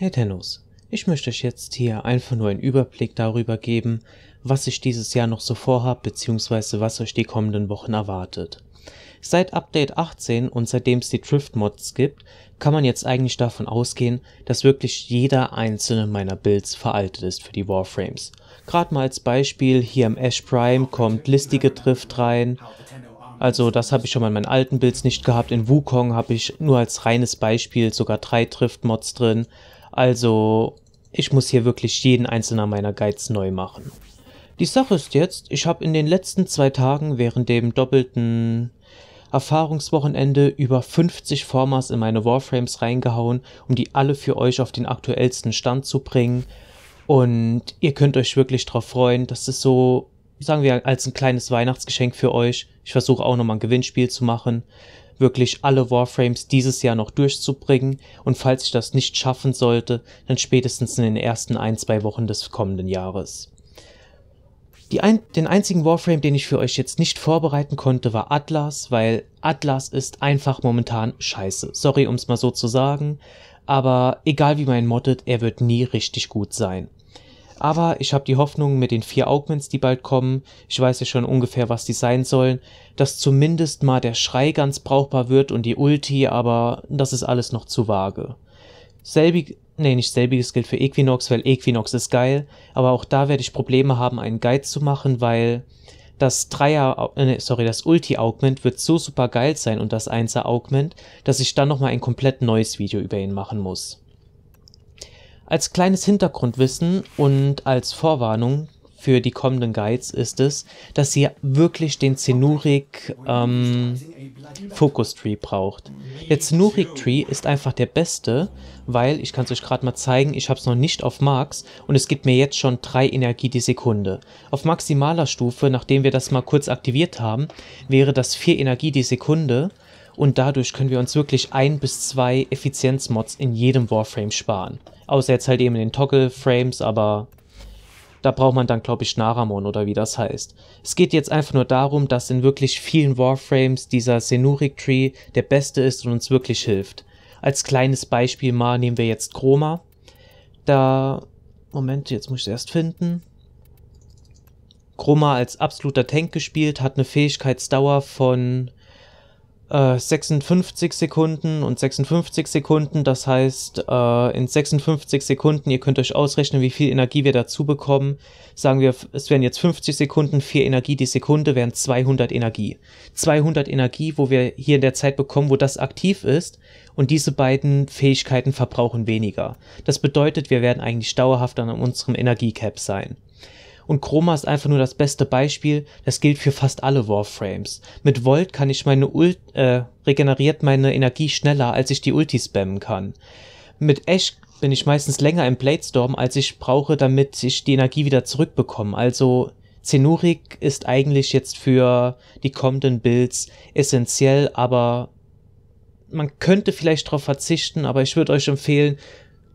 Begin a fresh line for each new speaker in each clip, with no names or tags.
Hey Tennos, ich möchte euch jetzt hier einfach nur einen Überblick darüber geben, was ich dieses Jahr noch so vorhab beziehungsweise was euch die kommenden Wochen erwartet. Seit Update 18 und seitdem es die Drift-Mods gibt, kann man jetzt eigentlich davon ausgehen, dass wirklich jeder einzelne meiner Builds veraltet ist für die Warframes. Gerade mal als Beispiel, hier im Ash Prime kommt listige Drift rein, also das habe ich schon mal in meinen alten Builds nicht gehabt, in Wukong habe ich nur als reines Beispiel sogar drei Drift-Mods drin also, ich muss hier wirklich jeden einzelnen meiner Guides neu machen. Die Sache ist jetzt, ich habe in den letzten zwei Tagen während dem doppelten Erfahrungswochenende über 50 Formas in meine Warframes reingehauen, um die alle für euch auf den aktuellsten Stand zu bringen. Und ihr könnt euch wirklich darauf freuen, dass es so, sagen wir, als ein kleines Weihnachtsgeschenk für euch. Ich versuche auch nochmal ein Gewinnspiel zu machen wirklich alle Warframes dieses Jahr noch durchzubringen und falls ich das nicht schaffen sollte, dann spätestens in den ersten ein, zwei Wochen des kommenden Jahres. Die Ein den einzigen Warframe, den ich für euch jetzt nicht vorbereiten konnte, war Atlas, weil Atlas ist einfach momentan scheiße. Sorry, um es mal so zu sagen, aber egal wie man ihn moddet, er wird nie richtig gut sein. Aber ich habe die Hoffnung mit den vier Augments, die bald kommen, ich weiß ja schon ungefähr, was die sein sollen, dass zumindest mal der Schrei ganz brauchbar wird und die Ulti, aber das ist alles noch zu vage. Selbig, nee, nicht selbiges gilt für Equinox, weil Equinox ist geil, aber auch da werde ich Probleme haben, einen Guide zu machen, weil das Dreier, äh, sorry, das Ulti-Augment wird so super geil sein und das Einser-Augment, dass ich dann nochmal ein komplett neues Video über ihn machen muss. Als kleines Hintergrundwissen und als Vorwarnung für die kommenden Guides ist es, dass ihr wirklich den Zenurik ähm, Focus Tree braucht. Der Zenurik Tree ist einfach der beste, weil, ich kann es euch gerade mal zeigen, ich habe es noch nicht auf Max und es gibt mir jetzt schon 3 Energie die Sekunde. Auf maximaler Stufe, nachdem wir das mal kurz aktiviert haben, wäre das 4 Energie die Sekunde und dadurch können wir uns wirklich ein bis zwei Effizienzmods in jedem Warframe sparen. Außer jetzt halt eben in den Toggle-Frames, aber da braucht man dann, glaube ich, Naramon oder wie das heißt. Es geht jetzt einfach nur darum, dass in wirklich vielen Warframes dieser Senuric Tree der beste ist und uns wirklich hilft. Als kleines Beispiel mal nehmen wir jetzt Chroma. Da. Moment, jetzt muss ich es erst finden. Chroma als absoluter Tank gespielt, hat eine Fähigkeitsdauer von 56 äh, Sekunden und 56 Sekunden. Das heißt, äh, in 56 Sekunden, ihr könnt euch ausrechnen, wie viel Energie wir dazu bekommen. Sagen wir, es wären jetzt 50 Sekunden, 4 Energie die Sekunde wären 200 Energie. 200 Energie, wo wir hier in der Zeit bekommen, wo das aktiv ist. Und diese beiden Fähigkeiten verbrauchen weniger. Das bedeutet, wir werden eigentlich dauerhaft an unserem Energiecap sein. Und Chroma ist einfach nur das beste Beispiel. Das gilt für fast alle Warframes. Mit Volt kann ich meine Ult, äh, regeneriert meine Energie schneller, als ich die Ulti spammen kann. Mit Ash bin ich meistens länger im Bladestorm, als ich brauche, damit ich die Energie wieder zurückbekomme. Also Zenurik ist eigentlich jetzt für die kommenden Builds essentiell, aber man könnte vielleicht darauf verzichten, aber ich würde euch empfehlen,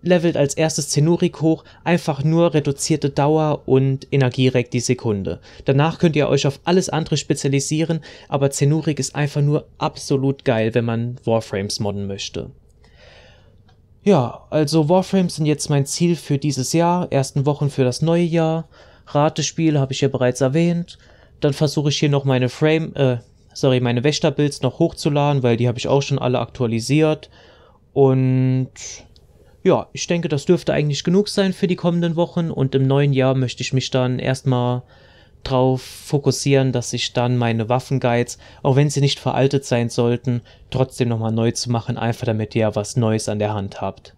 levelt als erstes Zenurik hoch, einfach nur reduzierte Dauer und Energiereck die Sekunde. Danach könnt ihr euch auf alles andere spezialisieren, aber Zenurik ist einfach nur absolut geil, wenn man Warframes modden möchte. Ja, also Warframes sind jetzt mein Ziel für dieses Jahr, ersten Wochen für das neue Jahr. Ratespiel habe ich ja bereits erwähnt. Dann versuche ich hier noch meine Frame, äh, sorry, meine Wächterbilds noch hochzuladen, weil die habe ich auch schon alle aktualisiert. Und ja, ich denke, das dürfte eigentlich genug sein für die kommenden Wochen und im neuen Jahr möchte ich mich dann erstmal drauf fokussieren, dass ich dann meine Waffenguides, auch wenn sie nicht veraltet sein sollten, trotzdem nochmal neu zu machen, einfach damit ihr was Neues an der Hand habt.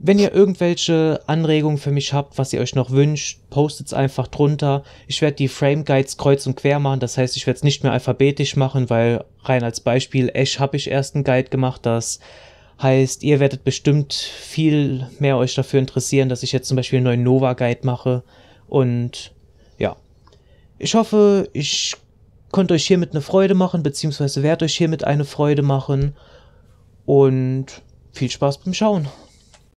Wenn ihr irgendwelche Anregungen für mich habt, was ihr euch noch wünscht, postet's einfach drunter. Ich werde die Frame Guides kreuz und quer machen, das heißt, ich werde es nicht mehr alphabetisch machen, weil rein als Beispiel Ash habe ich erst einen Guide gemacht, das Heißt, ihr werdet bestimmt viel mehr euch dafür interessieren, dass ich jetzt zum Beispiel einen neuen Nova-Guide mache. Und ja, ich hoffe, ich konnte euch hiermit eine Freude machen, beziehungsweise werde euch hiermit eine Freude machen. Und viel Spaß beim Schauen.